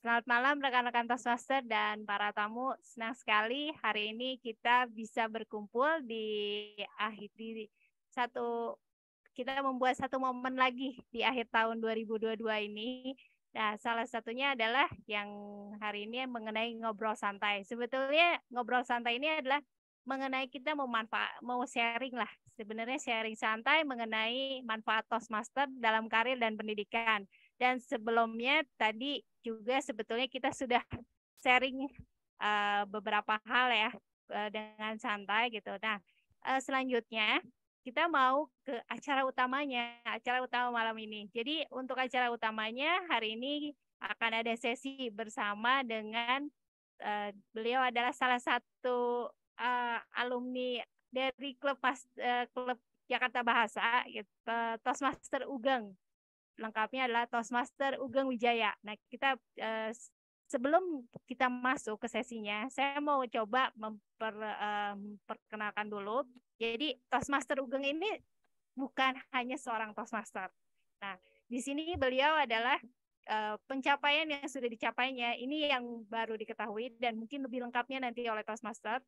Selamat malam rekan-rekan Toastmaster dan para tamu. Senang sekali hari ini kita bisa berkumpul di akhir di satu kita membuat satu momen lagi di akhir tahun 2022 ini. Nah, salah satunya adalah yang hari ini mengenai ngobrol santai. Sebetulnya ngobrol santai ini adalah mengenai kita mau manfaat, mau sharing lah. Sebenarnya sharing santai mengenai manfaat Toastmaster dalam karir dan pendidikan. Dan sebelumnya tadi juga sebetulnya kita sudah sharing uh, beberapa hal ya uh, dengan santai gitu. Nah, uh, selanjutnya kita mau ke acara utamanya, acara utama malam ini. Jadi untuk acara utamanya hari ini akan ada sesi bersama dengan uh, beliau adalah salah satu uh, alumni dari klub mas, uh, klub Jakarta Bahasa, gitu, Toastmaster Ugeng lengkapnya adalah Toastmaster Ugeng Wijaya. Nah, kita uh, sebelum kita masuk ke sesinya, saya mau coba memper, uh, memperkenalkan dulu. Jadi Toastmaster Ugeng ini bukan hanya seorang Toastmaster. Nah, di sini beliau adalah uh, pencapaian yang sudah dicapainya ini yang baru diketahui dan mungkin lebih lengkapnya nanti oleh Toastmaster.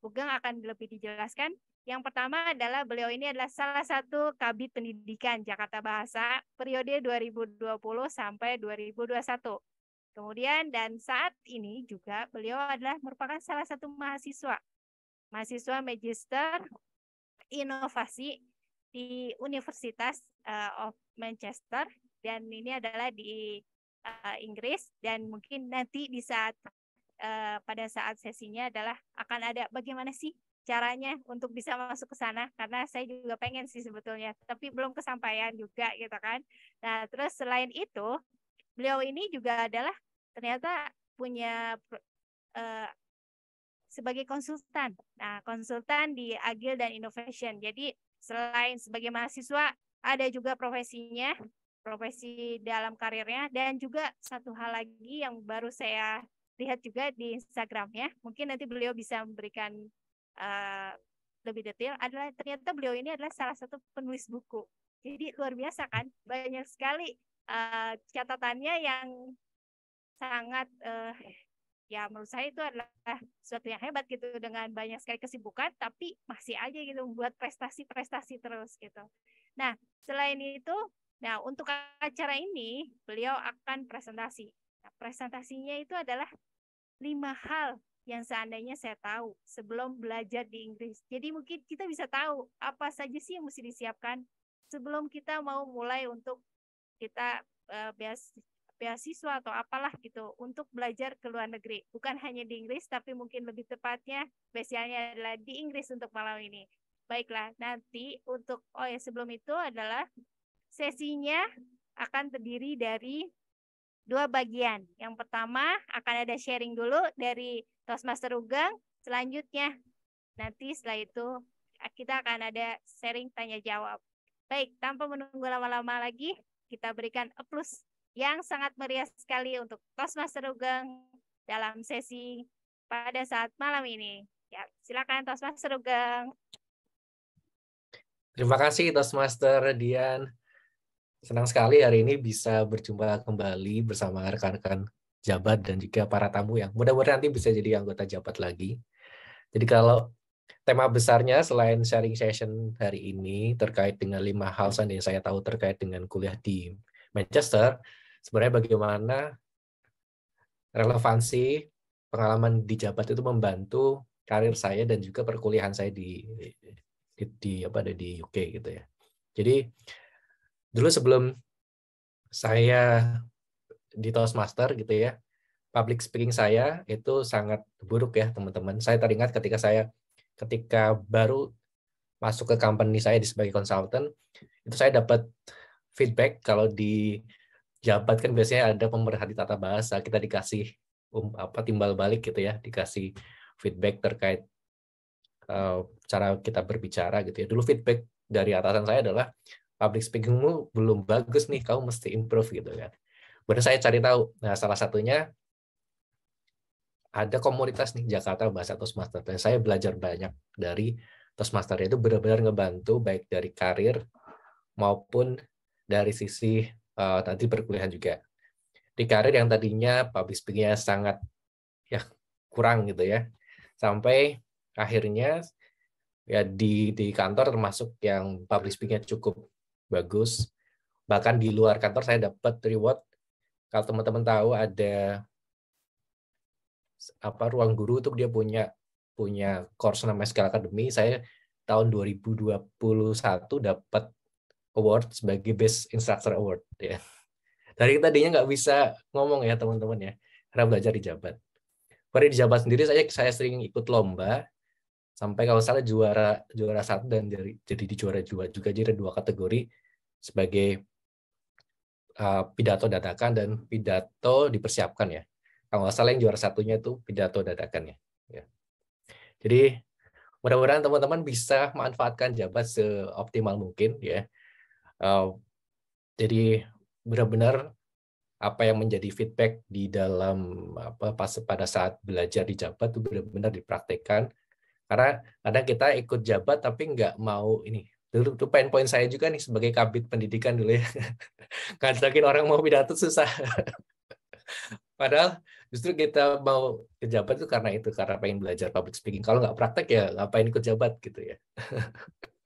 Ugeng akan lebih dijelaskan yang pertama adalah beliau ini adalah salah satu Kabit Pendidikan Jakarta Bahasa periode 2020 sampai 2021. Kemudian dan saat ini juga beliau adalah merupakan salah satu mahasiswa mahasiswa magister inovasi di Universitas eh, of Manchester dan ini adalah di eh, Inggris dan mungkin nanti di saat eh, pada saat sesinya adalah akan ada bagaimana sih caranya untuk bisa masuk ke sana karena saya juga pengen sih sebetulnya tapi belum kesampaian juga gitu kan nah terus selain itu beliau ini juga adalah ternyata punya uh, sebagai konsultan nah konsultan di Agil dan Innovation jadi selain sebagai mahasiswa ada juga profesinya profesi dalam karirnya dan juga satu hal lagi yang baru saya lihat juga di Instagramnya mungkin nanti beliau bisa memberikan Eh, lebih detail adalah ternyata beliau ini adalah salah satu penulis buku. Jadi luar biasa kan, banyak sekali uh, catatannya yang sangat uh, ya menurut saya itu adalah sesuatu yang hebat gitu dengan banyak sekali kesibukan tapi masih aja gitu membuat prestasi-prestasi terus gitu. Nah, selain itu, nah untuk acara ini beliau akan presentasi. Nah, presentasinya itu adalah lima hal yang seandainya saya tahu sebelum belajar di Inggris. Jadi mungkin kita bisa tahu apa saja sih yang mesti disiapkan sebelum kita mau mulai untuk kita eh, beasiswa atau apalah gitu untuk belajar ke luar negeri. Bukan hanya di Inggris, tapi mungkin lebih tepatnya spesialnya adalah di Inggris untuk malam ini. Baiklah, nanti untuk oh ya sebelum itu adalah sesinya akan terdiri dari dua bagian. Yang pertama akan ada sharing dulu dari Toastmaster Ugang selanjutnya. Nanti setelah itu eh, kita akan ada sharing tanya jawab. Baik, tanpa menunggu lama-lama lagi, kita berikan aplaus yang sangat meriah sekali untuk Toastmaster Ugeng dalam sesi pada saat malam ini. Ya, silakan Toastmaster Ugeng. Terima kasih Toastmaster Dian. Senang sekali hari ini bisa berjumpa kembali bersama rekan-rekan jabat dan juga para tamu yang mudah-mudahan nanti bisa jadi anggota jabat lagi. Jadi kalau tema besarnya selain sharing session hari ini terkait dengan lima hal yang saya tahu terkait dengan kuliah di Manchester, sebenarnya bagaimana relevansi pengalaman di jabat itu membantu karir saya dan juga perkuliahan saya di di, di apa ada di UK gitu ya. Jadi dulu sebelum saya di Toastmaster gitu ya, public speaking saya itu sangat buruk ya teman-teman. Saya teringat ketika saya ketika baru masuk ke company saya di sebagai konsultan itu saya dapat feedback kalau di jabat kan biasanya ada pemerhati tata bahasa kita dikasih um, apa timbal balik gitu ya dikasih feedback terkait eh, cara kita berbicara gitu ya dulu feedback dari atasan saya adalah public speakingmu belum bagus nih kamu mesti improve gitu kan Kemudian saya cari tahu. Nah, salah satunya ada komunitas nih Jakarta Bahasa Toastmaster. Dan saya belajar banyak dari Toastmaster itu benar-benar ngebantu baik dari karir maupun dari sisi uh, nanti perkuliahan juga. Di karir yang tadinya public speaking-nya sangat ya kurang gitu ya. Sampai akhirnya ya di di kantor termasuk yang public speaking-nya cukup bagus. Bahkan di luar kantor saya dapat reward kalau teman-teman tahu ada apa ruang guru itu dia punya punya course namanya Skill Academy. Saya tahun 2021 dapat award sebagai Best Instructor Award ya. Dari tadinya nggak bisa ngomong ya teman-teman ya karena belajar di Jabat. Pada di Jabat sendiri saya saya sering ikut lomba sampai kalau salah juara juara satu dan jadi jadi di juara dua juga jadi ada dua kategori sebagai Eh, pidato dadakan dan pidato dipersiapkan ya. Kalau nggak salah yang juara satunya itu pidato dadakan ya. ya. Jadi mudah-mudahan teman-teman bisa manfaatkan jabat seoptimal mungkin ya. Eh, jadi benar-benar apa yang menjadi feedback di dalam apa pas pada saat belajar di jabat itu benar-benar dipraktekkan karena kadang kita ikut jabat tapi nggak mau ini dulu tuh poin poin saya juga nih sebagai kabit pendidikan dulu ya ngajakin orang mau pidato susah padahal justru kita mau ke jabat itu karena itu karena pengen belajar public speaking kalau nggak praktek ya ngapain ikut jabat gitu ya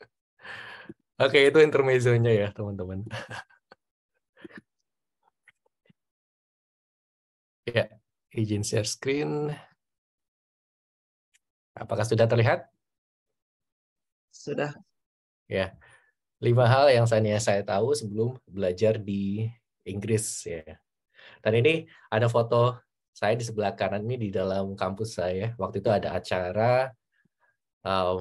oke itu intermezzonya ya teman-teman ya izin share screen apakah sudah terlihat sudah ya lima hal yang saya saya tahu sebelum belajar di Inggris ya dan ini ada foto saya di sebelah kanan ini di dalam kampus saya waktu itu ada acara uh,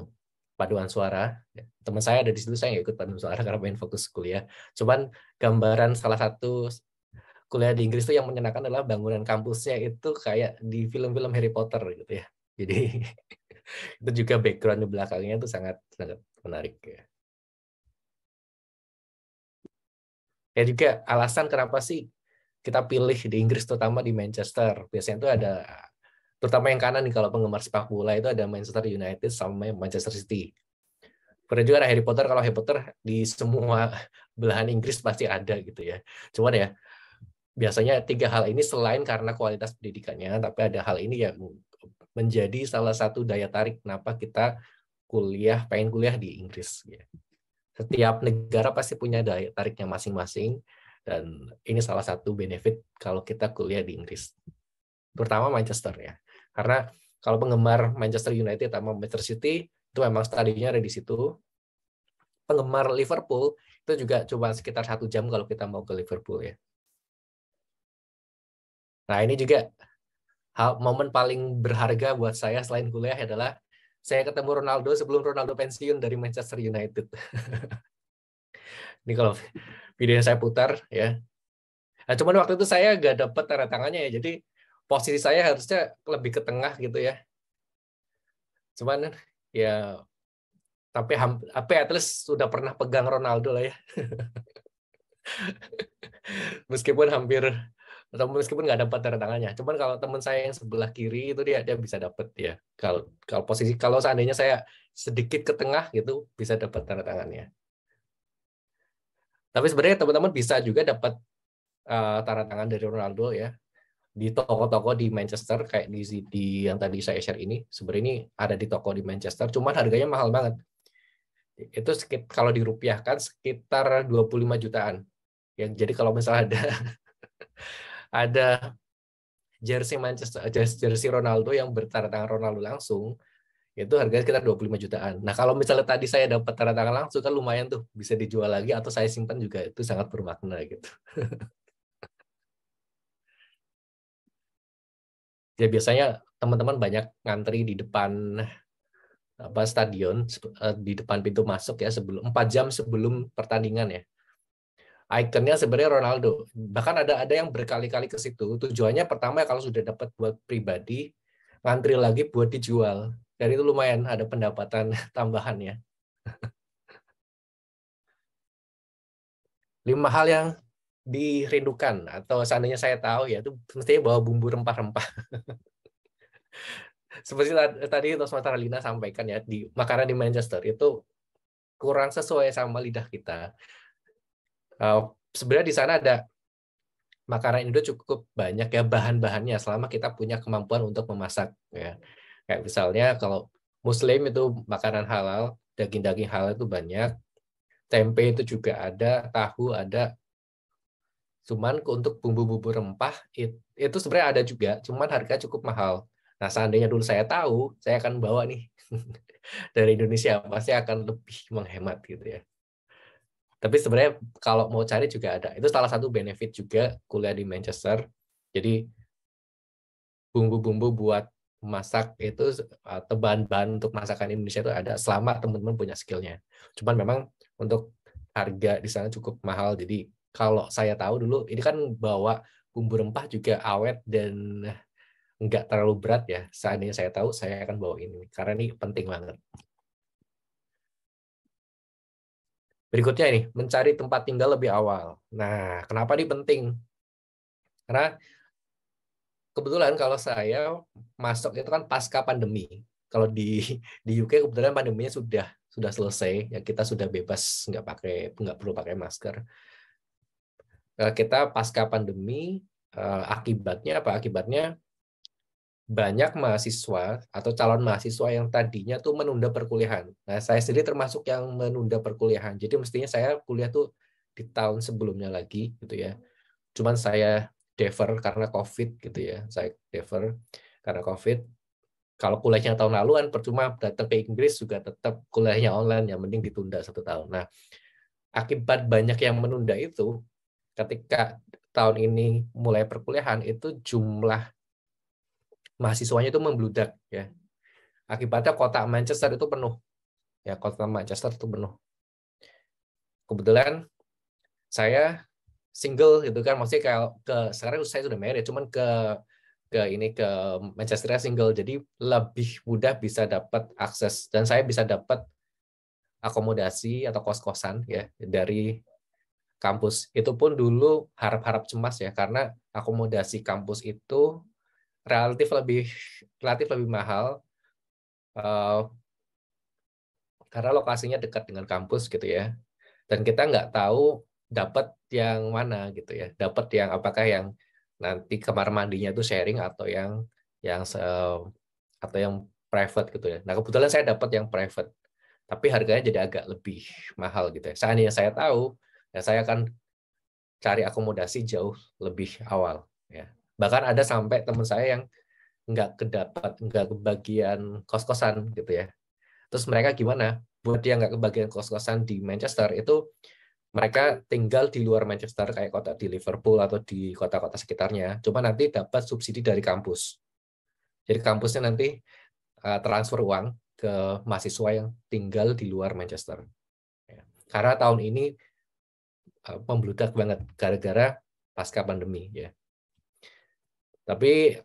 paduan suara teman saya ada di situ saya nggak ikut paduan suara karena main fokus kuliah cuman gambaran salah satu kuliah di Inggris itu yang menyenangkan adalah bangunan kampusnya itu kayak di film-film Harry Potter gitu ya jadi itu juga background di belakangnya itu sangat sangat menarik ya. Ya juga alasan kenapa sih kita pilih di Inggris terutama di Manchester. Biasanya itu ada terutama yang kanan nih kalau penggemar sepak bola itu ada Manchester United sama Manchester City. Pernah juga ada Harry Potter kalau Harry Potter di semua belahan Inggris pasti ada gitu ya. Cuman ya biasanya tiga hal ini selain karena kualitas pendidikannya, tapi ada hal ini yang menjadi salah satu daya tarik kenapa kita kuliah pengen kuliah di Inggris. Ya setiap negara pasti punya daya tariknya masing-masing dan ini salah satu benefit kalau kita kuliah di Inggris terutama Manchester ya karena kalau penggemar Manchester United atau Manchester City itu memang stadionnya ada di situ penggemar Liverpool itu juga cuma sekitar satu jam kalau kita mau ke Liverpool ya nah ini juga hal momen paling berharga buat saya selain kuliah adalah saya ketemu Ronaldo sebelum Ronaldo pensiun dari Manchester United. Ini kalau video yang saya putar ya. Nah, cuman waktu itu saya nggak dapat tanda tangannya ya, jadi posisi saya harusnya lebih ke tengah gitu ya. Cuman ya tapi tapi at least sudah pernah pegang Ronaldo lah ya. Meskipun hampir atau meskipun nggak dapat tanda tangannya cuman kalau teman saya yang sebelah kiri itu dia dia bisa dapat ya kalau kalau posisi kalau seandainya saya sedikit ke tengah gitu bisa dapat tanda tangannya tapi sebenarnya teman-teman bisa juga dapat uh, eh, tanda tangan dari Ronaldo ya di toko-toko di Manchester kayak di, di yang tadi saya share ini sebenarnya ini ada di toko di Manchester cuman harganya mahal banget itu sekit kalau dirupiahkan sekitar 25 jutaan yang jadi kalau misalnya ada ada jersey Manchester jersey Ronaldo yang bertanda tangan Ronaldo langsung itu harganya sekitar 25 jutaan. Nah, kalau misalnya tadi saya dapat tanda tangan langsung kan lumayan tuh bisa dijual lagi atau saya simpan juga itu sangat bermakna gitu. ya biasanya teman-teman banyak ngantri di depan apa stadion eh, di depan pintu masuk ya sebelum 4 jam sebelum pertandingan ya ikonnya sebenarnya Ronaldo. Bahkan ada ada yang berkali-kali ke situ. Tujuannya pertama ya kalau sudah dapat buat pribadi, ngantri lagi buat dijual. Dari itu lumayan ada pendapatan tambahan ya. Lima hal yang dirindukan atau seandainya saya tahu ya itu mestinya bawa bumbu rempah-rempah. Seperti tadi Tos Lina sampaikan ya di makanan di Manchester itu kurang sesuai sama lidah kita. Uh, sebenarnya di sana ada makanan Indo cukup banyak ya bahan-bahannya selama kita punya kemampuan untuk memasak ya. Kayak misalnya kalau muslim itu makanan halal, daging-daging halal itu banyak. Tempe itu juga ada, tahu ada. Cuman untuk bumbu-bumbu rempah itu sebenarnya ada juga, cuman harga cukup mahal. Nah, seandainya dulu saya tahu, saya akan bawa nih dari Indonesia pasti akan lebih menghemat gitu ya. Tapi sebenarnya kalau mau cari juga ada. Itu salah satu benefit juga kuliah di Manchester. Jadi bumbu-bumbu buat masak itu atau eh, bahan-bahan untuk masakan Indonesia itu ada selama teman-teman punya skillnya. Cuman memang untuk harga di sana cukup mahal. Jadi kalau saya tahu dulu ini kan bawa bumbu rempah juga awet dan nggak terlalu berat ya. Seandainya saya tahu saya akan bawa ini karena ini penting banget. Berikutnya ini, mencari tempat tinggal lebih awal. Nah, kenapa ini penting? Karena kebetulan kalau saya masuk itu kan pasca pandemi. Kalau di di UK kebetulan pandeminya sudah sudah selesai, ya kita sudah bebas nggak pakai nggak perlu pakai masker. Eh, kita pasca pandemi eh, akibatnya apa? Akibatnya banyak mahasiswa atau calon mahasiswa yang tadinya tuh menunda perkuliahan. Nah, saya sendiri termasuk yang menunda perkuliahan. Jadi mestinya saya kuliah tuh di tahun sebelumnya lagi gitu ya. Cuman saya defer karena Covid gitu ya. Saya defer karena Covid. Kalau kuliahnya tahun lalu kan percuma datang ke Inggris juga tetap kuliahnya online Ya mending ditunda satu tahun. Nah, akibat banyak yang menunda itu ketika tahun ini mulai perkuliahan itu jumlah mahasiswanya itu membludak ya. Akibatnya kota Manchester itu penuh. Ya, kota Manchester itu penuh. Kebetulan saya single gitu kan maksudnya kayak ke sekarang saya sudah married cuman ke ke ini ke Manchester single jadi lebih mudah bisa dapat akses dan saya bisa dapat akomodasi atau kos-kosan ya dari kampus itu pun dulu harap-harap cemas ya karena akomodasi kampus itu relatif lebih relatif lebih mahal uh, karena lokasinya dekat dengan kampus gitu ya dan kita nggak tahu dapat yang mana gitu ya dapat yang apakah yang nanti kamar mandinya itu sharing atau yang yang se, atau yang private gitu ya nah kebetulan saya dapat yang private tapi harganya jadi agak lebih mahal gitu ya seandainya saya tahu ya saya akan cari akomodasi jauh lebih awal ya bahkan ada sampai teman saya yang nggak kedapat nggak kebagian kos kosan gitu ya terus mereka gimana buat dia nggak kebagian kos kosan di Manchester itu mereka tinggal di luar Manchester kayak kota di Liverpool atau di kota-kota sekitarnya cuma nanti dapat subsidi dari kampus jadi kampusnya nanti eh, transfer uang ke mahasiswa yang tinggal di luar Manchester ya. karena tahun ini pembludak eh, membludak banget gara-gara pasca pandemi ya tapi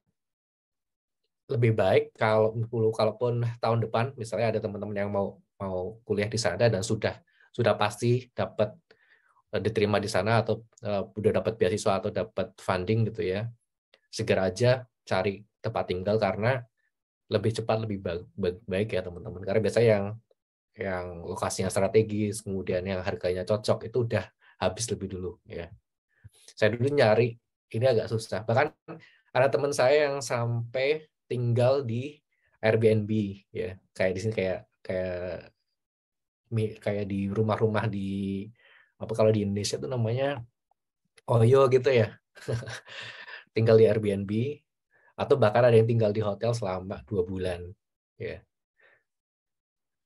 lebih baik kalau kalaupun tahun depan misalnya ada teman-teman yang mau mau kuliah di sana dan sudah sudah pasti dapat eh, diterima di sana atau uh, dapat beasiswa atau dapat funding gitu ya segera aja cari tempat tinggal karena lebih cepat lebih baik, baik ya teman-teman karena biasanya yang yang lokasinya strategis kemudian yang harganya cocok itu udah habis lebih dulu ya saya dulu nyari ini agak susah bahkan ada teman saya yang sampai tinggal di Airbnb ya kayak di sini kayak kayak kayak di rumah-rumah di apa kalau di Indonesia itu namanya oyo gitu ya tinggal di Airbnb atau bahkan ada yang tinggal di hotel selama dua bulan ya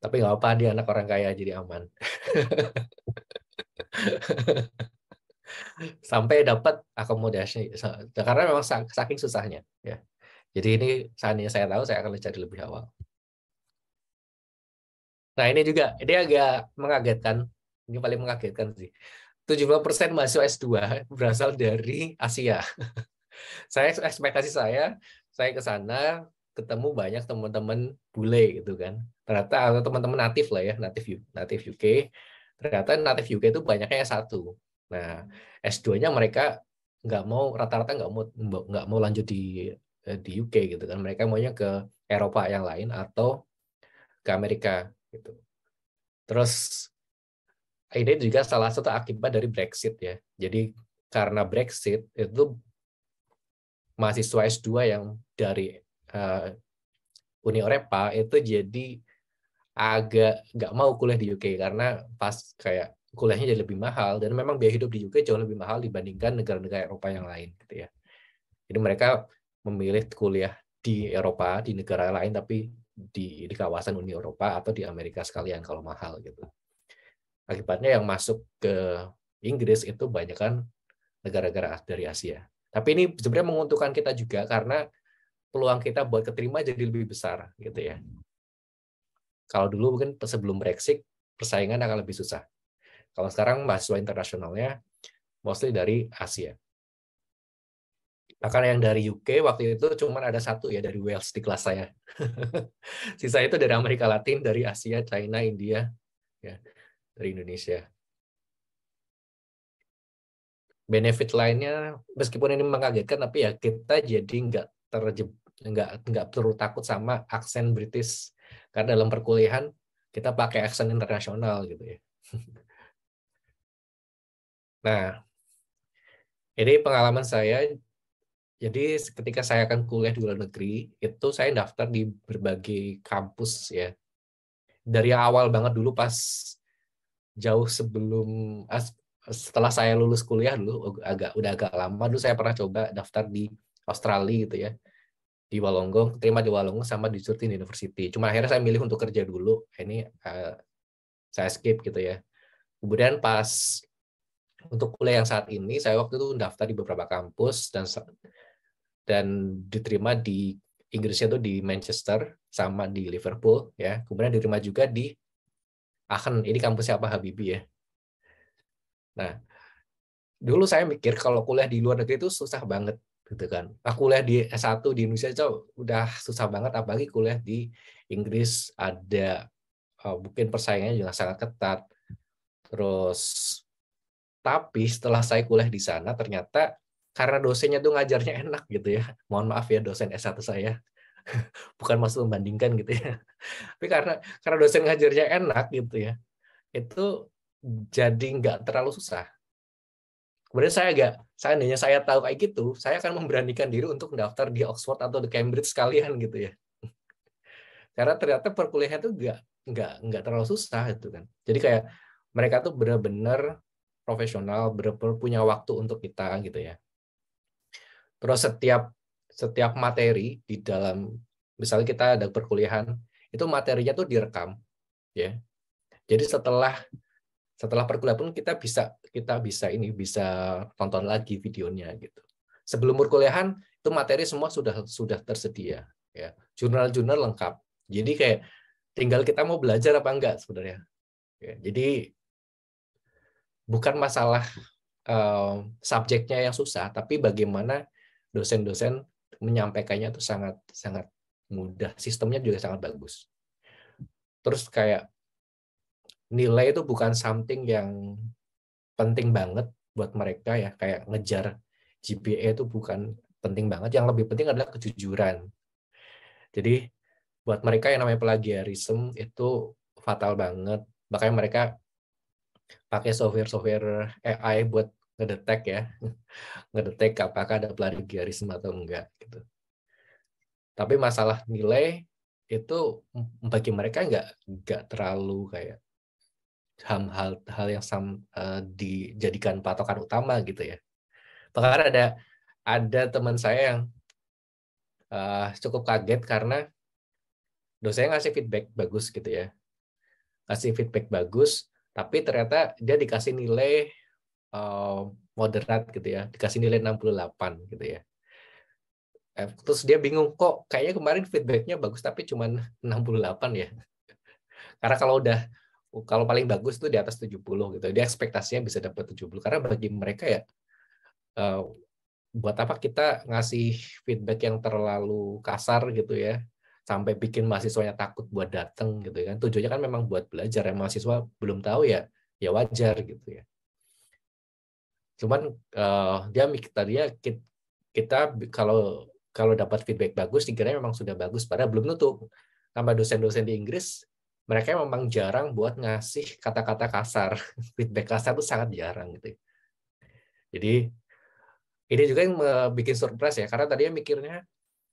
tapi nggak apa dia anak orang kaya jadi aman sampai dapat akomodasi karena memang saking susahnya ya jadi ini saatnya saya tahu saya akan mencari lebih awal nah ini juga ini agak mengagetkan ini paling mengagetkan sih 70% mahasiswa S2 berasal dari Asia saya ekspektasi saya saya ke sana ketemu banyak teman-teman bule gitu kan ternyata atau teman-teman natif lah ya natif natif UK ternyata natif UK itu banyaknya satu Nah, S2-nya mereka nggak mau rata-rata nggak mau nggak mau lanjut di eh, di UK gitu kan. Mereka maunya ke Eropa yang lain atau ke Amerika gitu. Terus ini juga salah satu akibat dari Brexit ya. Jadi karena Brexit itu mahasiswa S2 yang dari uh, Uni Eropa itu jadi agak nggak mau kuliah di UK karena pas kayak kuliahnya jadi lebih mahal dan memang biaya hidup di UK jauh lebih mahal dibandingkan negara-negara Eropa yang lain gitu ya. Jadi mereka memilih kuliah di Eropa, di negara lain tapi di di kawasan Uni Eropa atau di Amerika sekalian kalau mahal gitu. Akibatnya yang masuk ke Inggris itu banyak kan negara-negara dari Asia. Tapi ini sebenarnya menguntungkan kita juga karena peluang kita buat keterima jadi lebih besar gitu ya. Kalau dulu mungkin sebelum Brexit persaingan akan lebih susah kalau sekarang mahasiswa internasionalnya mostly dari Asia. Bahkan yang dari UK waktu itu cuma ada satu ya dari Wales di kelas saya. Sisa itu dari Amerika Latin, dari Asia, China, India, ya, dari Indonesia. Benefit lainnya, meskipun ini mengagetkan, tapi ya kita jadi nggak terjeb, nggak nggak perlu takut sama aksen British karena dalam perkuliahan kita pakai aksen internasional gitu ya. Nah, ini pengalaman saya. Jadi ketika saya akan kuliah di luar negeri, itu saya daftar di berbagai kampus ya. Dari awal banget dulu pas jauh sebelum setelah saya lulus kuliah dulu agak udah agak lama dulu saya pernah coba daftar di Australia gitu ya di Walonggong terima di Walonggong sama di Curtin University. Cuma akhirnya saya milih untuk kerja dulu. Ini uh, saya skip gitu ya. Kemudian pas untuk kuliah yang saat ini saya waktu itu daftar di beberapa kampus dan dan diterima di Inggrisnya itu di Manchester sama di Liverpool ya kemudian diterima juga di Aachen ini kampus siapa Habibie ya nah dulu saya mikir kalau kuliah di luar negeri itu susah banget gitu kan Nah, kuliah di S1 di Indonesia itu udah susah banget apalagi kuliah di Inggris ada eh, mungkin persaingannya juga sangat ketat terus tapi setelah saya kuliah di sana ternyata karena dosennya tuh ngajarnya enak gitu ya. Mohon maaf ya dosen S1 saya. Bukan maksud membandingkan gitu ya. Tapi karena karena dosen ngajarnya enak gitu ya. Itu jadi nggak terlalu susah. Kemudian saya agak, seandainya saya tahu kayak gitu, saya akan memberanikan diri untuk mendaftar di Oxford atau di Cambridge sekalian gitu ya. Karena ternyata perkuliahan itu nggak nggak nggak terlalu susah gitu kan. Jadi kayak mereka tuh benar-benar profesional benar punya waktu untuk kita kan gitu ya terus setiap setiap materi di dalam misalnya kita ada perkuliahan itu materinya tuh direkam ya jadi setelah setelah perkuliahan pun kita bisa kita bisa ini bisa tonton lagi videonya gitu sebelum perkuliahan itu materi semua sudah sudah tersedia ya jurnal-jurnal lengkap jadi kayak tinggal kita mau belajar apa enggak sebenarnya ya, jadi bukan masalah um, subjeknya yang susah, tapi bagaimana dosen-dosen menyampaikannya itu sangat sangat mudah. Sistemnya juga sangat bagus. Terus kayak nilai itu bukan something yang penting banget buat mereka ya, kayak ngejar GPA itu bukan penting banget. Yang lebih penting adalah kejujuran. Jadi buat mereka yang namanya plagiarisme itu fatal banget. Makanya mereka pakai software-software AI buat ngedetek ya, ngedetek apakah ada plagiarisme atau enggak gitu. Tapi masalah nilai itu bagi mereka enggak nggak terlalu kayak hal hal yang sam, uh, dijadikan patokan utama gitu ya. Bahkan ada ada teman saya yang uh, cukup kaget karena dosennya ngasih feedback bagus gitu ya, ngasih feedback bagus, tapi ternyata dia dikasih nilai uh, moderat gitu ya dikasih nilai 68 gitu ya eh, terus dia bingung kok kayaknya kemarin feedbacknya bagus tapi cuma 68 ya karena kalau udah kalau paling bagus tuh di atas 70 gitu dia ekspektasinya bisa dapat 70 karena bagi mereka ya uh, buat apa kita ngasih feedback yang terlalu kasar gitu ya sampai bikin mahasiswanya takut buat datang gitu ya kan tujuannya kan memang buat belajar yang mahasiswa belum tahu ya ya wajar gitu ya cuman uh, dia tadinya kita, kita kalau kalau dapat feedback bagus dikiranya memang sudah bagus padahal belum tentu sama dosen-dosen di Inggris mereka memang jarang buat ngasih kata-kata kasar feedback kasar itu sangat jarang gitu ya. jadi ini juga yang bikin surprise ya karena tadinya mikirnya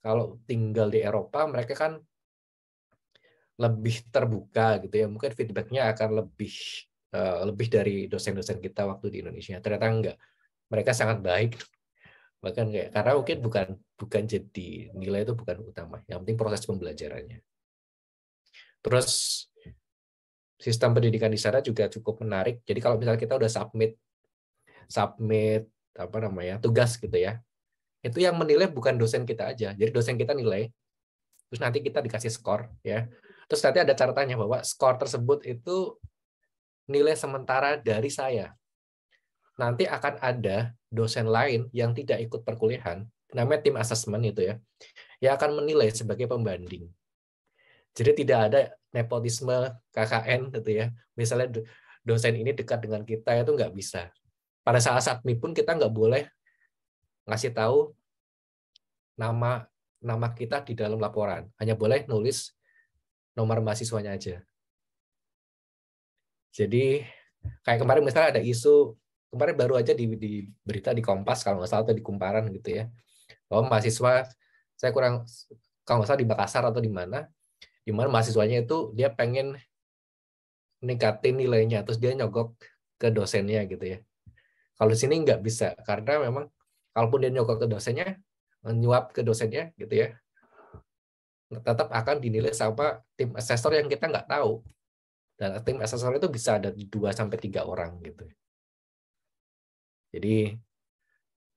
kalau tinggal di Eropa mereka kan lebih terbuka gitu ya mungkin feedbacknya akan lebih uh, lebih dari dosen-dosen kita waktu di Indonesia ternyata enggak mereka sangat baik bahkan kayak karena mungkin bukan bukan jadi nilai itu bukan utama yang penting proses pembelajarannya terus sistem pendidikan di sana juga cukup menarik jadi kalau misalnya kita udah submit submit apa namanya tugas gitu ya itu yang menilai bukan dosen kita aja. Jadi dosen kita nilai, terus nanti kita dikasih skor, ya. Terus nanti ada catatannya bahwa skor tersebut itu nilai sementara dari saya. Nanti akan ada dosen lain yang tidak ikut perkuliahan, namanya tim assessment itu ya, yang akan menilai sebagai pembanding. Jadi tidak ada nepotisme KKN gitu ya. Misalnya dosen ini dekat dengan kita itu nggak bisa. Pada saat satmi pun kita nggak boleh ngasih tahu nama nama kita di dalam laporan. Hanya boleh nulis nomor mahasiswanya aja. Jadi kayak kemarin misalnya ada isu kemarin baru aja di, di berita di Kompas kalau nggak salah atau di Kumparan gitu ya bahwa mahasiswa saya kurang kalau nggak salah di Makassar atau di mana di mana mahasiswanya itu dia pengen ningkatin nilainya terus dia nyogok ke dosennya gitu ya kalau di sini nggak bisa karena memang kalaupun dia nyogok ke dosennya menyuap ke dosennya gitu ya tetap akan dinilai sama tim asesor yang kita nggak tahu dan tim asesor itu bisa ada 2 sampai tiga orang gitu jadi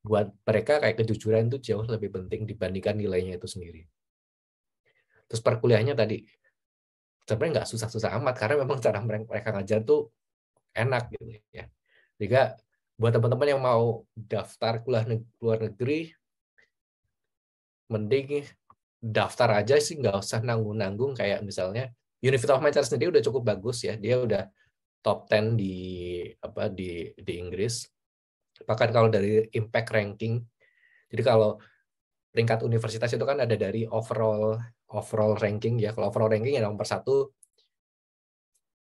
buat mereka kayak kejujuran itu jauh lebih penting dibandingkan nilainya itu sendiri terus perkuliahannya tadi sebenarnya nggak susah-susah amat karena memang cara mereka ngajar tuh enak gitu ya. Jika buat teman-teman yang mau daftar kuliah negeri, luar negeri mending daftar aja sih nggak usah nanggung-nanggung kayak misalnya University of Manchester sendiri udah cukup bagus ya dia udah top 10 di apa di di Inggris bahkan kalau dari impact ranking jadi kalau peringkat universitas itu kan ada dari overall overall ranking ya kalau overall ranking ya nomor satu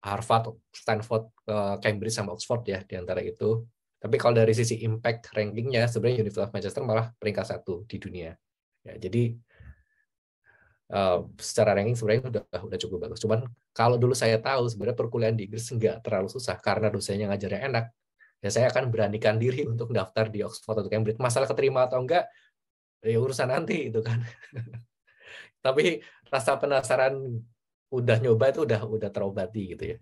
Harvard, Stanford, eh, Cambridge sama Oxford ya di antara itu. Tapi kalau dari sisi impact rankingnya sebenarnya University of Manchester malah peringkat satu di dunia. Ya, jadi uh, secara ranking sebenarnya udah udah cukup bagus. Cuman kalau dulu saya tahu sebenarnya perkuliahan di Inggris nggak terlalu susah karena dosennya ngajarnya enak. Ya saya akan beranikan diri untuk daftar di Oxford atau Cambridge. Masalah keterima atau enggak ya urusan nanti itu kan. Tapi rasa penasaran udah nyoba itu udah udah terobati gitu ya.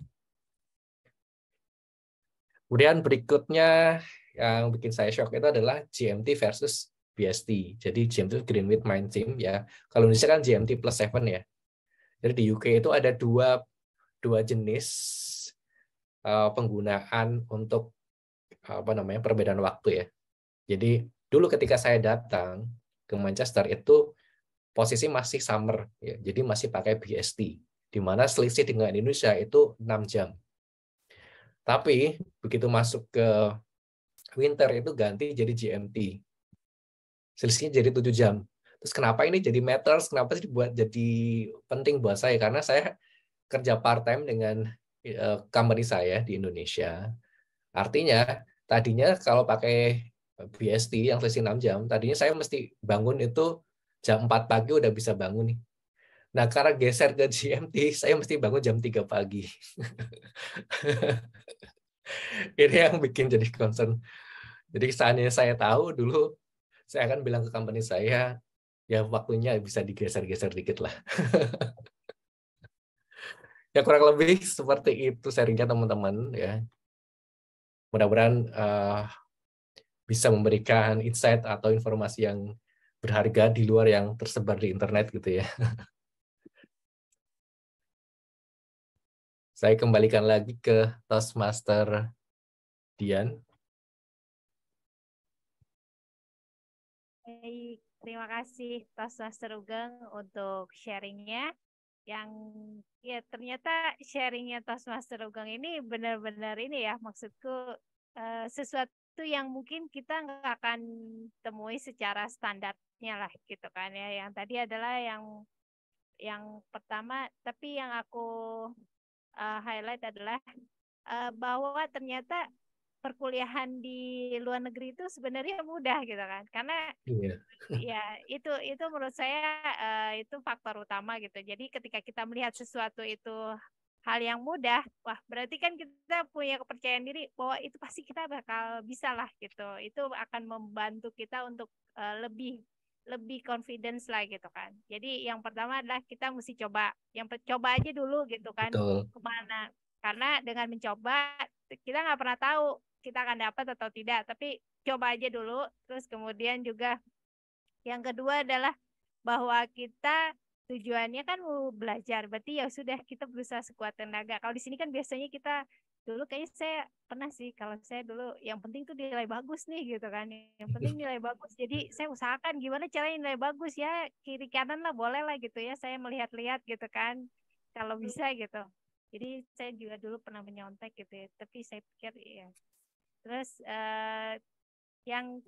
Kemudian berikutnya yang bikin saya shock itu adalah GMT versus BST. Jadi GMT itu Green with Mind Team ya. Kalau Indonesia kan GMT plus 7 ya. Jadi di UK itu ada dua, dua jenis uh, penggunaan untuk apa namanya perbedaan waktu ya. Jadi dulu ketika saya datang ke Manchester itu posisi masih summer ya. Jadi masih pakai BST di mana selisih dengan Indonesia itu 6 jam. Tapi begitu masuk ke winter itu ganti jadi GMT selisihnya jadi tujuh jam. Terus kenapa ini jadi matters, kenapa sih dibuat jadi penting buat saya? Karena saya kerja part-time dengan eh, company saya di Indonesia. Artinya, tadinya kalau pakai BST yang selisih enam jam, tadinya saya mesti bangun itu jam 4 pagi udah bisa bangun nih. Nah, karena geser ke GMT, saya mesti bangun jam 3 pagi. Ini yang bikin jadi concern. Jadi seandainya saya tahu dulu saya akan bilang ke company saya, ya waktunya bisa digeser-geser dikit lah. ya kurang lebih seperti itu sharingnya teman-teman ya. Mudah-mudahan uh, bisa memberikan insight atau informasi yang berharga di luar yang tersebar di internet gitu ya. Saya kembalikan lagi ke Toastmaster Dian. Baik, terima kasih Master Serugeng untuk sharingnya. Yang ya ternyata sharingnya Master Serugeng ini benar-benar ini ya maksudku uh, sesuatu yang mungkin kita nggak akan temui secara standarnya lah gitu kan ya. Yang tadi adalah yang yang pertama, tapi yang aku uh, highlight adalah uh, bahwa ternyata perkuliahan di luar negeri itu sebenarnya mudah gitu kan karena yeah. ya itu itu menurut saya uh, itu faktor utama gitu jadi ketika kita melihat sesuatu itu hal yang mudah wah berarti kan kita punya kepercayaan diri bahwa itu pasti kita bakal bisa lah gitu itu akan membantu kita untuk uh, lebih lebih confidence lah gitu kan. Jadi yang pertama adalah kita mesti coba, yang coba aja dulu gitu kan Betul. kemana. Karena dengan mencoba kita nggak pernah tahu kita akan dapat atau tidak tapi coba aja dulu terus kemudian juga yang kedua adalah bahwa kita tujuannya kan mau belajar berarti ya sudah kita berusaha sekuat tenaga kalau di sini kan biasanya kita dulu kayaknya saya pernah sih kalau saya dulu yang penting tuh nilai bagus nih gitu kan yang iya. penting nilai bagus jadi saya usahakan gimana caranya nilai bagus ya kiri kanan lah boleh lah gitu ya saya melihat-lihat gitu kan kalau iya. bisa gitu jadi saya juga dulu pernah menyontek gitu ya tapi saya pikir ya terus uh, yang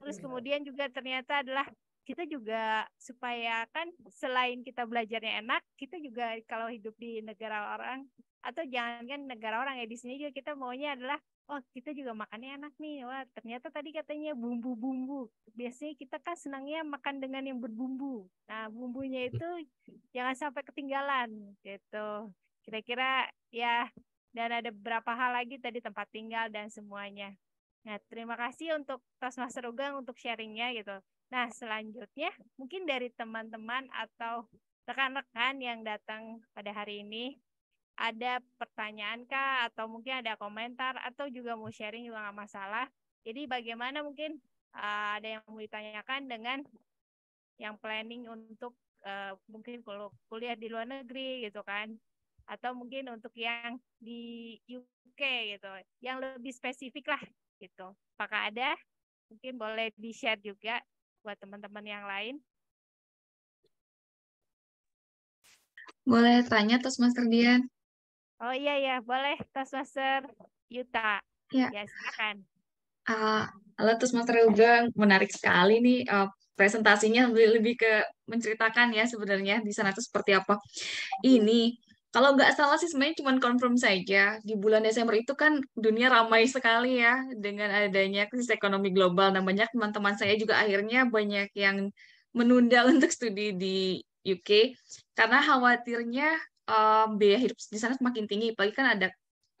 terus iya. kemudian juga ternyata adalah kita juga supaya kan selain kita belajarnya enak, kita juga kalau hidup di negara orang atau jangan kan negara orang ya di sini juga kita maunya adalah oh kita juga makannya enak nih wah ternyata tadi katanya bumbu-bumbu biasanya kita kan senangnya makan dengan yang berbumbu nah bumbunya itu jangan sampai ketinggalan gitu kira-kira ya dan ada beberapa hal lagi tadi tempat tinggal dan semuanya. Nah, terima kasih untuk Mas Ugang untuk sharingnya gitu. Nah, selanjutnya mungkin dari teman-teman atau rekan-rekan yang datang pada hari ini ada pertanyaan kah atau mungkin ada komentar atau juga mau sharing juga nggak masalah. Jadi bagaimana mungkin uh, ada yang mau ditanyakan dengan yang planning untuk uh, mungkin kalau kuliah di luar negeri gitu kan atau mungkin untuk yang di UK gitu, yang lebih spesifik lah gitu. Apakah ada? Mungkin boleh di-share juga buat teman-teman yang lain. Boleh tanya master Dian? Oh iya ya, boleh master Yuta. Ya, ya silakan. Uh, halo master juga menarik sekali nih uh, presentasinya lebih, lebih ke menceritakan ya sebenarnya di sana itu seperti apa. Ini kalau nggak salah sih sebenarnya cuma confirm saja di bulan Desember itu kan dunia ramai sekali ya dengan adanya krisis ekonomi global. Dan banyak teman-teman saya juga akhirnya banyak yang menunda untuk studi di UK karena khawatirnya um, biaya hidup di sana semakin tinggi. Apalagi kan ada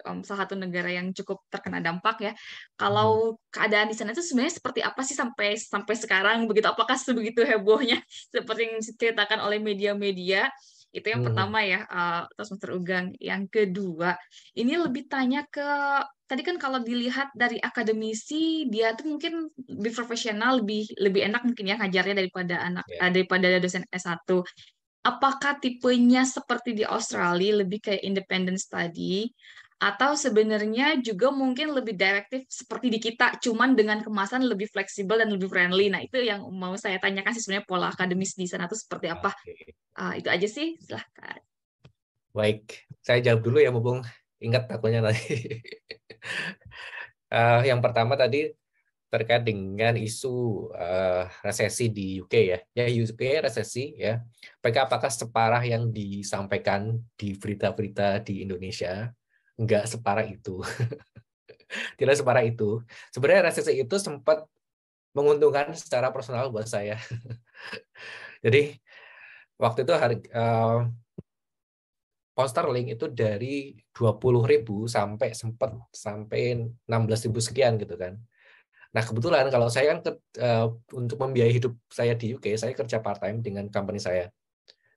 um, salah satu negara yang cukup terkena dampak ya. Kalau hmm. keadaan di sana itu sebenarnya seperti apa sih sampai sampai sekarang begitu? Apakah sebegitu hebohnya seperti yang diceritakan oleh media-media? Itu yang hmm. pertama ya, uh, eh, terus Master Ugang. Yang kedua, ini lebih tanya ke tadi kan kalau dilihat dari akademisi dia tuh mungkin lebih profesional, lebih lebih enak mungkin ya ngajarnya daripada anak yeah. Ya. uh, daripada dosen S1. Apakah tipenya seperti di Australia lebih kayak independent study atau sebenarnya juga mungkin lebih direktif seperti di kita cuman dengan kemasan lebih fleksibel dan lebih friendly nah itu yang mau saya tanyakan sih sebenarnya pola akademis di sana itu seperti apa okay. uh, itu aja sih silahkan baik saya jawab dulu ya Bung ingat takutnya tadi uh, yang pertama tadi terkait dengan isu uh, resesi di UK ya ya UK resesi ya mereka apakah separah yang disampaikan di berita-berita di Indonesia nggak separah itu. Tidak separah itu. Sebenarnya resesi itu sempat menguntungkan secara personal buat saya. Jadi waktu itu harga uh, eh, link itu dari 20.000 sampai sempat sampai 16.000 sekian gitu kan. Nah, kebetulan kalau saya kan ke, uh, untuk membiayai hidup saya di UK, saya kerja part time dengan company saya.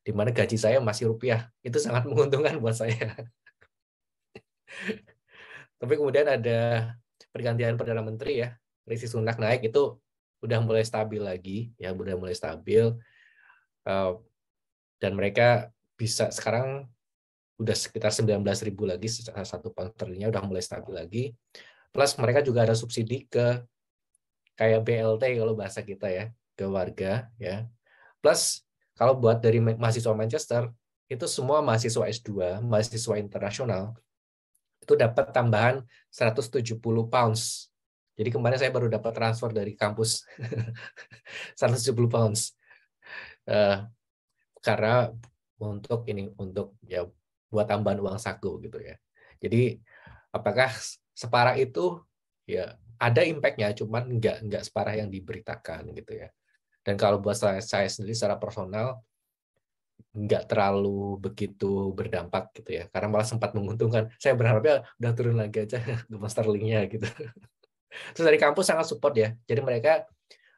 Di mana gaji saya masih rupiah. Itu sangat menguntungkan buat saya. Tapi kemudian ada pergantian perdana menteri ya, Rishi Sunak naik itu udah mulai stabil lagi, ya udah mulai stabil. Eh, dan mereka bisa sekarang udah sekitar 19 ribu lagi secara satu pound udah mulai stabil lagi. Plus mereka juga ada subsidi ke kayak BLT kalau bahasa kita ya ke warga ya. Plus kalau buat dari mahasiswa Manchester itu semua mahasiswa S2, mahasiswa internasional itu dapat tambahan 170 pounds. Jadi kemarin saya baru dapat transfer dari kampus 170 pounds. Uh, karena untuk ini untuk ya buat tambahan uang saku gitu ya. Jadi apakah separah itu ya ada impactnya cuman nggak nggak separah yang diberitakan gitu ya dan kalau buat saya, saya sendiri secara personal nggak terlalu begitu berdampak gitu ya karena malah sempat menguntungkan saya berharapnya udah turun lagi aja gemas sterlingnya gitu terus dari kampus sangat support ya jadi mereka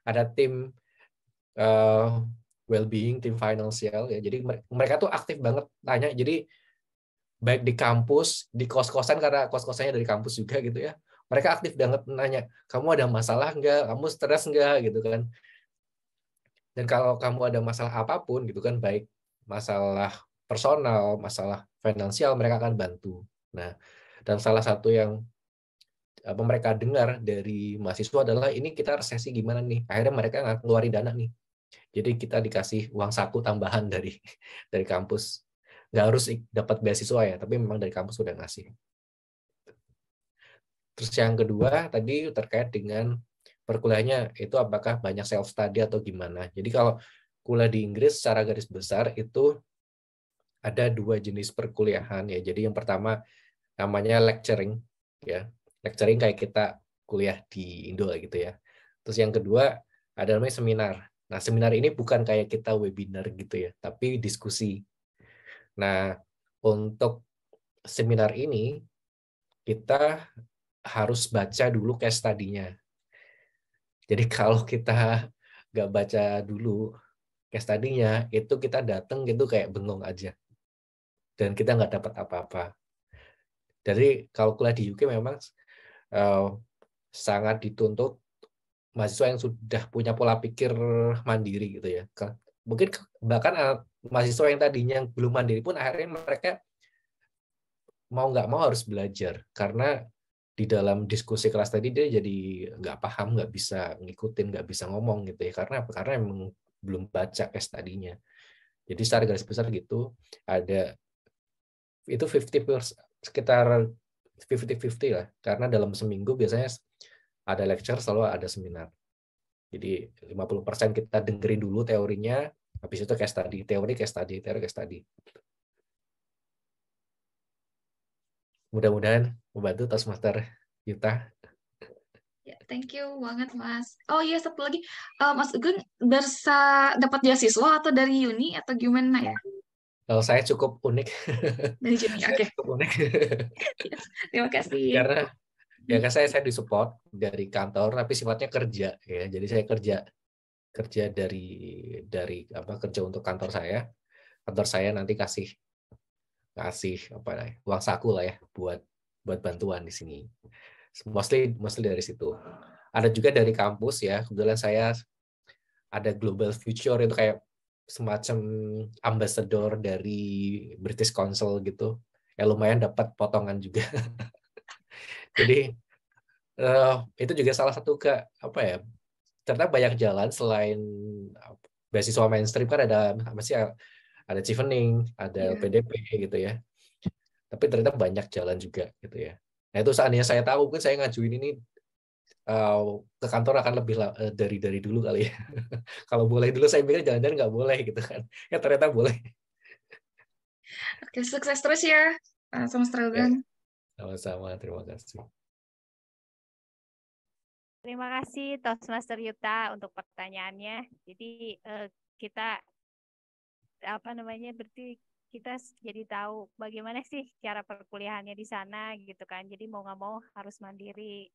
ada tim uh, well-being tim financial ya jadi mereka tuh aktif banget tanya jadi baik di kampus di kos-kosan karena kos-kosannya dari kampus juga gitu ya mereka aktif banget nanya kamu ada masalah nggak kamu stres nggak gitu kan dan kalau kamu ada masalah apapun gitu kan baik masalah personal, masalah finansial mereka akan bantu. Nah, dan salah satu yang apa mereka dengar dari mahasiswa adalah ini kita resesi gimana nih akhirnya mereka nggak keluarin dana nih jadi kita dikasih uang saku tambahan dari dari kampus nggak harus dapat beasiswa ya tapi memang dari kampus sudah ngasih terus yang kedua tadi terkait dengan perkuliahannya itu apakah banyak self study atau gimana jadi kalau kuliah di Inggris secara garis besar itu ada dua jenis perkuliahan ya. Jadi yang pertama namanya lecturing ya. Lecturing kayak kita kuliah di Indo gitu ya. Terus yang kedua ada namanya seminar. Nah, seminar ini bukan kayak kita webinar gitu ya, tapi diskusi. Nah, untuk seminar ini kita harus baca dulu case study-nya. Jadi kalau kita nggak baca dulu case tadinya itu kita datang gitu kayak bengong aja dan kita nggak dapat apa-apa. Jadi kalau kuliah di UK memang uh, sangat dituntut mahasiswa yang sudah punya pola pikir mandiri gitu ya. Mungkin bahkan eh, mahasiswa yang tadinya yang belum mandiri pun akhirnya mereka mau nggak mau harus belajar karena di dalam diskusi kelas tadi dia jadi nggak paham, nggak bisa ngikutin, nggak bisa ngomong gitu ya. Karena karena emang belum baca case tadinya. Jadi secara garis besar gitu ada itu 50 pers, sekitar 50-50 lah karena dalam seminggu biasanya ada lecture selalu ada seminar. Jadi 50% kita dengerin dulu teorinya, habis itu case study, teori case study, teori case study. Mudah-mudahan membantu Toastmaster Yuta Ya, thank you banget Mas. Oh iya satu lagi, uh, Mas Ugun bersa dapat beasiswa atau dari Uni atau gimana ya? ya. Kalau saya cukup unik. Dari Uni, oke. Okay. Cukup unik. terima kasih. Karena ya kan saya saya disupport dari kantor tapi sifatnya kerja ya. Jadi saya kerja kerja dari dari apa kerja untuk kantor saya. Kantor saya nanti kasih kasih apa uang saku lah ya buat buat bantuan di sini mostly mostly dari situ ada juga dari kampus ya kebetulan saya ada global future itu kayak semacam ambassador dari British Council gitu ya lumayan dapat potongan juga jadi uh, itu juga salah satu ke apa ya ternyata banyak jalan selain beasiswa mainstream kan ada masih ada Chevening, ada yeah. PDP gitu ya tapi ternyata banyak jalan juga gitu ya Nah itu seandainya saya tahu mungkin saya ngajuin ini uh, ke kantor akan lebih uh, dari dari dulu kali ya. Kalau boleh dulu saya mikir jangan-jangan nggak boleh gitu kan. Ya ternyata boleh. Oke sukses terus ya eh, sama Semester ya. Sama-sama terima kasih. Terima kasih Toastmaster Yuta untuk pertanyaannya. Jadi kita apa namanya berarti kita jadi tahu bagaimana sih cara perkuliahannya di sana gitu kan. Jadi mau nggak mau harus mandiri.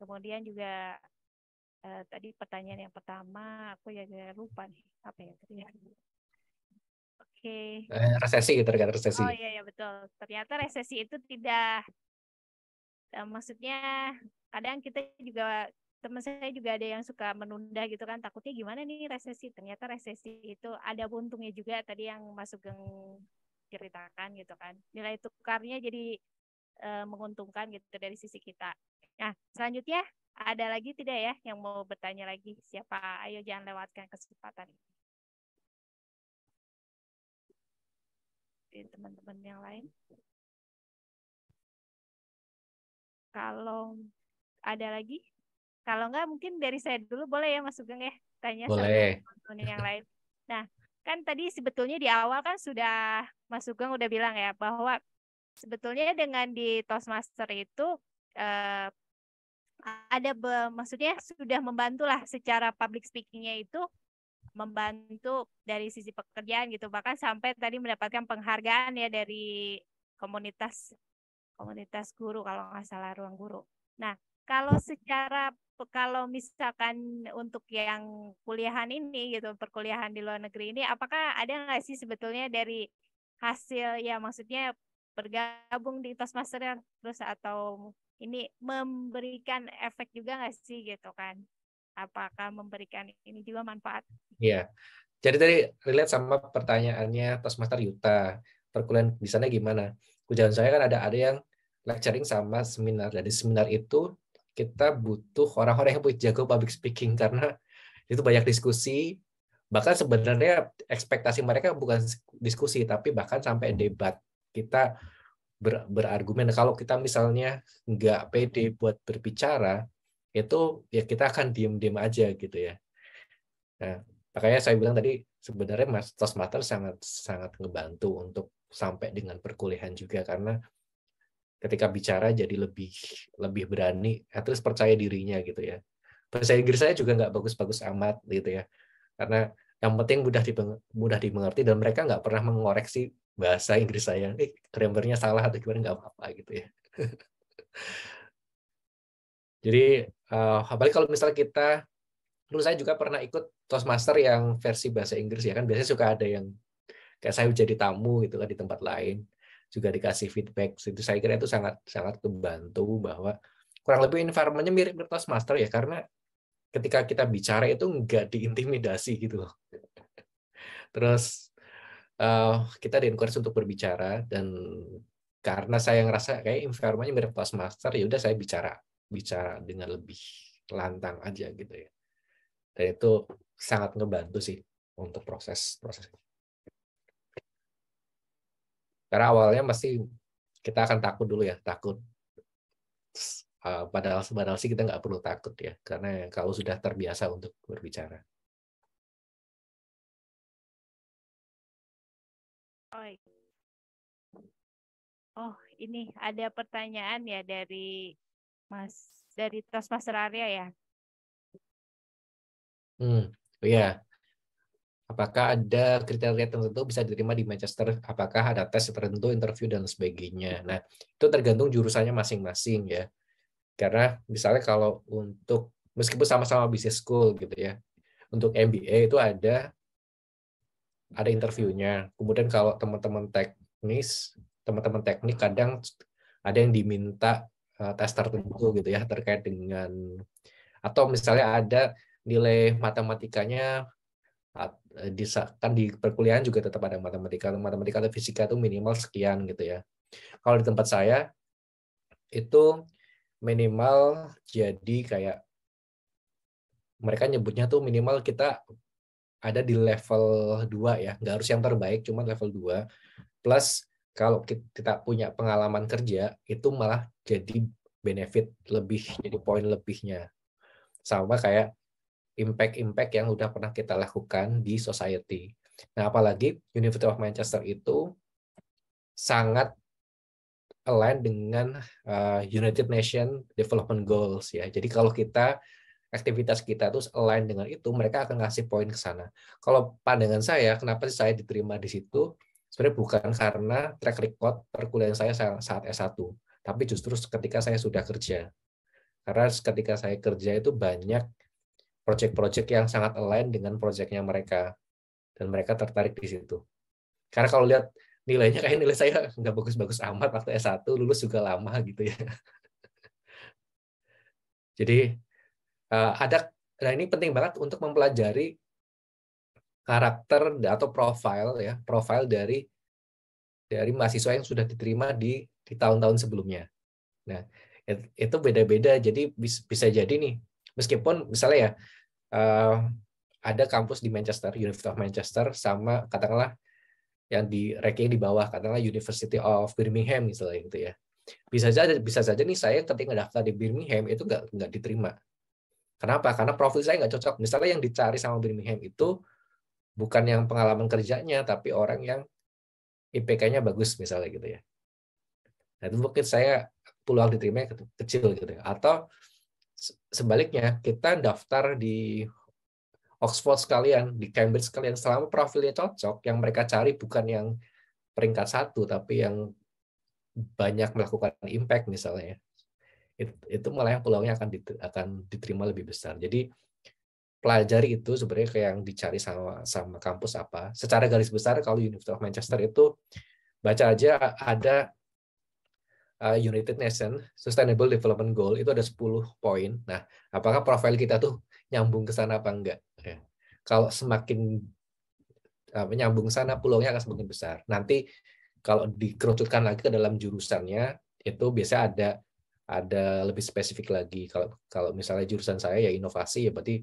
Kemudian juga eh, tadi pertanyaan yang pertama aku ya lupa nih apa ya tadi. Ya? Oke. Okay. Eh, resesi terkait resesi. Oh iya iya betul. Ternyata resesi itu tidak eh, maksudnya kadang kita juga teman saya juga ada yang suka menunda gitu kan takutnya gimana nih resesi ternyata resesi itu ada untungnya juga tadi yang masuk geng ceritakan gitu kan. Nilai tukarnya jadi e, menguntungkan gitu dari sisi kita. Nah, selanjutnya ada lagi tidak ya yang mau bertanya lagi siapa? Ayo jangan lewatkan kesempatan ini. Teman-teman yang lain. Kalau ada lagi, kalau enggak mungkin dari saya dulu boleh ya Mas Sugeng ya tanya boleh. sama teman-teman yang lain. Nah, kan tadi sebetulnya di awal kan sudah Mas Sugeng udah bilang ya bahwa sebetulnya dengan di Toastmaster itu eh, ada be, maksudnya sudah membantulah secara public speakingnya itu membantu dari sisi pekerjaan gitu bahkan sampai tadi mendapatkan penghargaan ya dari komunitas komunitas guru kalau nggak salah ruang guru. Nah kalau secara kalau misalkan untuk yang kuliahan ini gitu perkuliahan di luar negeri ini apakah ada nggak sih sebetulnya dari hasil ya maksudnya bergabung di Toastmaster yang terus atau ini memberikan efek juga nggak sih gitu kan apakah memberikan ini juga manfaat Iya jadi tadi relate sama pertanyaannya Toastmaster Yuta perkuliahan di sana gimana Kujalan saya kan ada ada yang lecturing sama seminar jadi seminar itu kita butuh orang-orang yang jago public speaking karena itu banyak diskusi bahkan sebenarnya ekspektasi mereka bukan diskusi tapi bahkan sampai debat kita ber, berargumen kalau kita misalnya nggak pede buat berbicara itu ya kita akan diem-diem aja gitu ya nah, makanya saya bilang tadi sebenarnya Toastmaster sangat sangat ngebantu untuk sampai dengan perkuliahan juga karena ketika bicara jadi lebih lebih berani, at percaya dirinya gitu ya. Bahasa Inggris saya juga nggak bagus-bagus amat gitu ya, karena yang penting mudah mudah dimengerti dan mereka nggak pernah mengoreksi bahasa Inggris saya, eh grammarnya salah atau gimana nggak apa-apa gitu ya. Jadi uh, apalagi kalau misalnya kita dulu saya juga pernah ikut Toastmaster yang versi bahasa Inggris ya kan biasanya suka ada yang kayak saya jadi tamu gitu kan di tempat lain juga dikasih feedback itu saya kira itu sangat sangat membantu bahwa kurang lebih environmentnya mirip mirip master ya karena ketika kita bicara itu nggak diintimidasi gitu terus uh, kita di encourage untuk berbicara dan karena saya ngerasa kayak environmentnya mirip master ya udah saya bicara bicara dengan lebih lantang aja gitu ya dan itu sangat ngebantu sih untuk proses proses karena awalnya pasti kita akan takut dulu ya, takut. padahal eh, sebenarnya sih kita nggak perlu takut ya, karena kalau sudah terbiasa untuk berbicara. Oh, ini ada pertanyaan ya dari Mas dari Mas Arya ya. Hmm, iya. Yeah apakah ada kriteria tertentu bisa diterima di Manchester, apakah ada tes tertentu, interview dan sebagainya. Nah, itu tergantung jurusannya masing-masing ya. Karena misalnya kalau untuk meskipun sama-sama business school gitu ya, untuk MBA itu ada ada interviewnya. Kemudian kalau teman-teman teknis, teman-teman teknik kadang ada yang diminta eh, tes tertentu gitu ya terkait dengan atau misalnya ada nilai matematikanya Eh, disahkan di perkuliahan juga tetap ada matematika matematika atau fisika itu minimal sekian gitu ya kalau di tempat saya itu minimal jadi kayak mereka nyebutnya tuh minimal kita ada di level 2 ya nggak harus yang terbaik cuma level 2 plus kalau kita punya pengalaman kerja itu malah jadi benefit lebih jadi poin lebihnya sama kayak impact-impact yang sudah pernah kita lakukan di society. Nah, apalagi University of Manchester itu sangat align dengan eh, United Nations Development Goals ya. Jadi kalau kita aktivitas kita terus align dengan itu, mereka akan ngasih poin ke sana. Kalau pandangan saya, kenapa sih saya diterima di situ? Sebenarnya bukan karena track record perkuliahan saya saat S1, tapi justru ketika saya sudah kerja. Karena ketika saya kerja itu banyak project-project yang sangat align dengan projectnya mereka dan mereka tertarik di situ. Karena kalau lihat nilainya kayak nilai saya nggak bagus-bagus amat waktu S1 lulus juga lama gitu ya. Jadi eh, ada nah ini penting banget untuk mempelajari karakter atau profil ya, profil dari dari mahasiswa yang sudah diterima di di tahun-tahun sebelumnya. Nah, itu beda-beda jadi bisa jadi nih Meskipun misalnya ya uh, ada kampus di Manchester, University of Manchester sama katakanlah yang di ranking di bawah katakanlah University of Birmingham misalnya gitu ya. Bisa saja bisa saja nih saya ketika daftar di Birmingham itu nggak nggak diterima. Kenapa? Karena profil saya nggak cocok. Misalnya yang dicari sama Birmingham itu bukan yang pengalaman kerjanya tapi orang yang IPK-nya bagus misalnya gitu ya. Nah, itu mungkin saya peluang diterima kecil gitu ya. Atau sebaliknya kita daftar di Oxford sekalian, di Cambridge sekalian, selama profilnya cocok, yang mereka cari bukan yang peringkat satu, tapi yang banyak melakukan impact misalnya. Itu, malah yang peluangnya akan akan diterima lebih besar. Jadi pelajari itu sebenarnya kayak yang dicari sama sama kampus apa. Secara garis besar kalau University of Manchester itu baca aja ada Eh, United Nations Sustainable Development Goal itu ada 10 poin. Nah, apakah profil kita tuh nyambung ke sana apa enggak? Ya. Kalau semakin uh, menyambung sana pulangnya akan semakin besar. Nanti kalau dikerucutkan lagi ke dalam jurusannya itu biasanya ada ada lebih spesifik lagi. Kalau kalau misalnya jurusan saya ya inovasi ya berarti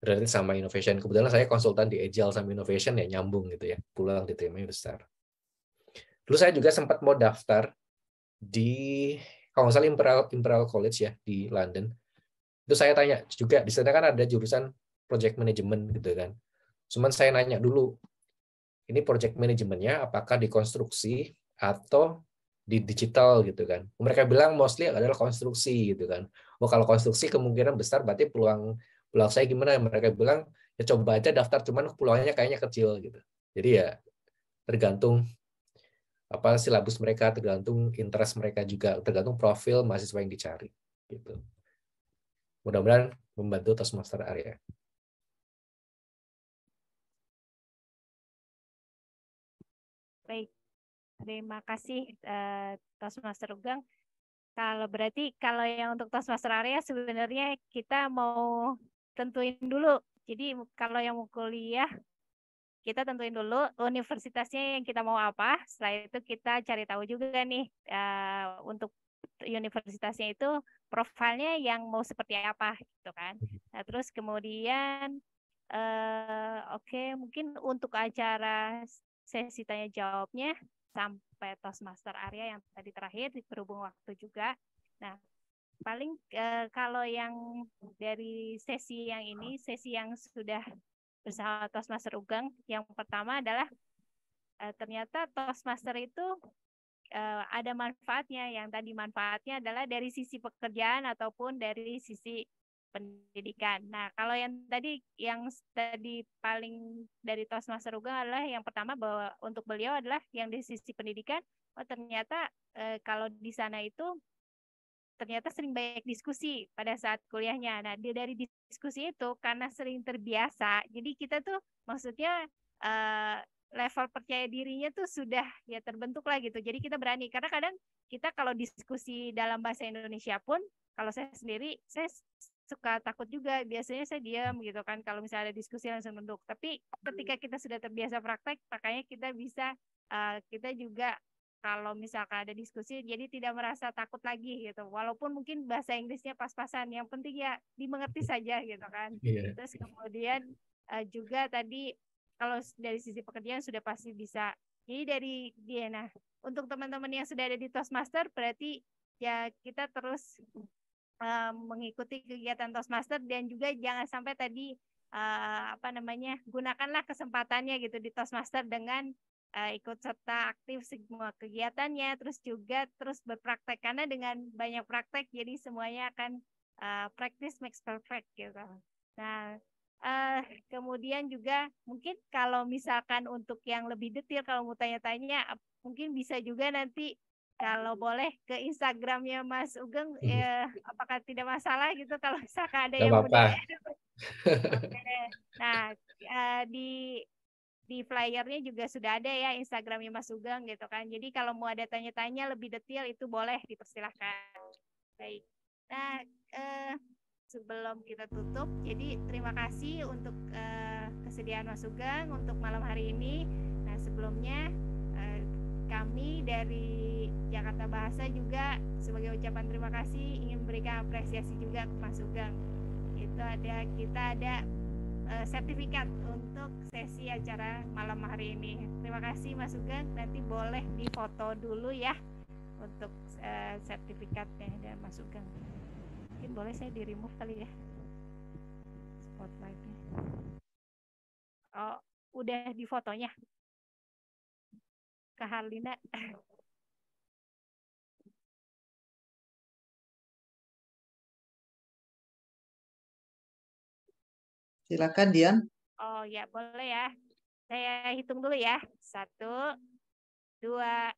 berarti sama innovation. Kebetulan saya konsultan di Agile sama innovation ya nyambung gitu ya. Pulang diterima besar. Dulu saya juga sempat mau daftar di kalau nggak salah Imperial, Imperial College ya di London. Itu saya tanya juga di sana kan ada jurusan project management gitu kan. Cuman saya nanya dulu ini project manajemennya apakah di konstruksi atau di digital gitu kan. Mereka bilang mostly adalah konstruksi gitu kan. Oh kalau konstruksi kemungkinan besar berarti peluang peluang saya gimana? Mereka bilang ya coba aja daftar cuman peluangnya kayaknya kecil gitu. Jadi ya tergantung apa silabus mereka, tergantung interest mereka juga, tergantung profil mahasiswa yang dicari. Gitu. Mudah-mudahan membantu master Area. Baik, terima kasih uh, master Ugang. Kalau berarti kalau yang untuk master Area sebenarnya kita mau tentuin dulu. Jadi kalau yang mau kuliah kita tentuin dulu universitasnya yang kita mau apa. Setelah itu kita cari tahu juga nih uh, untuk universitasnya itu profilnya yang mau seperti apa gitu kan. Mhm. Nah, terus kemudian uh, oke okay, mungkin untuk acara sesi tanya jawabnya sampai TOS Master area yang tadi terakhir berhubung waktu juga. Nah, paling uh, kalau yang dari sesi yang ini, sesi yang sudah bersama Toastmaster Ugang. Yang pertama adalah uh, ternyata Toastmaster itu uh, ada manfaatnya. Yang tadi manfaatnya adalah dari sisi pekerjaan ataupun dari sisi pendidikan. Nah, kalau yang tadi yang tadi paling dari Toastmaster Ugang adalah yang pertama bahwa untuk beliau adalah yang di sisi pendidikan, oh ternyata eh, kalau di sana itu ternyata sering banyak diskusi pada saat kuliahnya. Nah, dia dari diskusi itu karena sering terbiasa, jadi kita tuh maksudnya uh, level percaya dirinya tuh sudah ya terbentuk lah gitu. Jadi kita berani karena kadang kita kalau diskusi dalam bahasa Indonesia pun kalau saya sendiri saya suka takut juga. Biasanya saya diam gitu kan kalau misalnya ada diskusi langsung nunduk. Tapi ketika kita sudah terbiasa praktek, makanya kita bisa uh, kita juga kalau misalkan ada diskusi jadi tidak merasa takut lagi gitu walaupun mungkin bahasa Inggrisnya pas-pasan yang penting ya dimengerti iya. saja gitu kan yeah. terus kemudian uh, juga tadi kalau dari sisi pekerjaan sudah pasti bisa jadi dari dia nah untuk teman-teman yang sudah ada di Toastmaster berarti ya kita terus uh, mengikuti kegiatan Toastmaster dan juga jangan sampai tadi uh, apa namanya gunakanlah kesempatannya gitu di Toastmaster dengan uh, ikut serta aktif semua kegiatannya, terus juga terus berpraktek karena dengan banyak praktek jadi semuanya akan uh, practice makes perfect gitu. Nah, uh, kemudian juga mungkin kalau misalkan untuk yang lebih detail kalau mau tanya-tanya mungkin bisa juga nanti kalau boleh ke Instagramnya Mas Ugeng, hmm. eh, apakah tidak masalah gitu kalau misalkan ada Gak yang apa -apa. Okay. nah, di di flyernya juga sudah ada ya Instagramnya Mas Sugeng gitu kan. Jadi kalau mau ada tanya-tanya lebih detail itu boleh dipersilahkan. Baik. Nah, eh, sebelum kita tutup, jadi terima kasih untuk eh, kesediaan Mas Sugeng untuk malam hari ini. Nah, sebelumnya eh, kami dari Jakarta Bahasa juga sebagai ucapan terima kasih ingin memberikan apresiasi juga ke Mas Sugeng. Itu ada kita ada uh, sertifikat untuk sesi acara malam hari ini. Terima kasih Mas Sugeng. Nanti boleh difoto dulu ya untuk uh, sertifikatnya dan Mas Sugeng. Mungkin boleh saya di remove kali ya spotlightnya. Oh, udah difotonya. fotonya. Kak Harlina. Silakan Dian. Oh ya boleh ya. Saya hitung dulu ya. Satu, dua,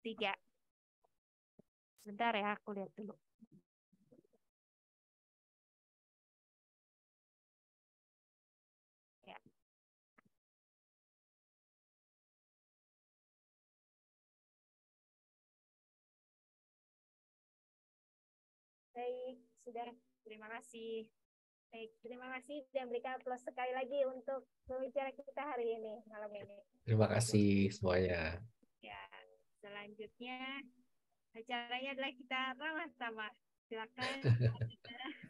tiga. Sebentar ya, aku lihat dulu. Ya. Baik, sudah. Terima kasih. Baik, terima kasih dan berikan plus sekali lagi untuk pembicara kita hari ini, malam ini. Terima kasih semuanya. Ya, selanjutnya acaranya adalah kita ramah sama. Silakan.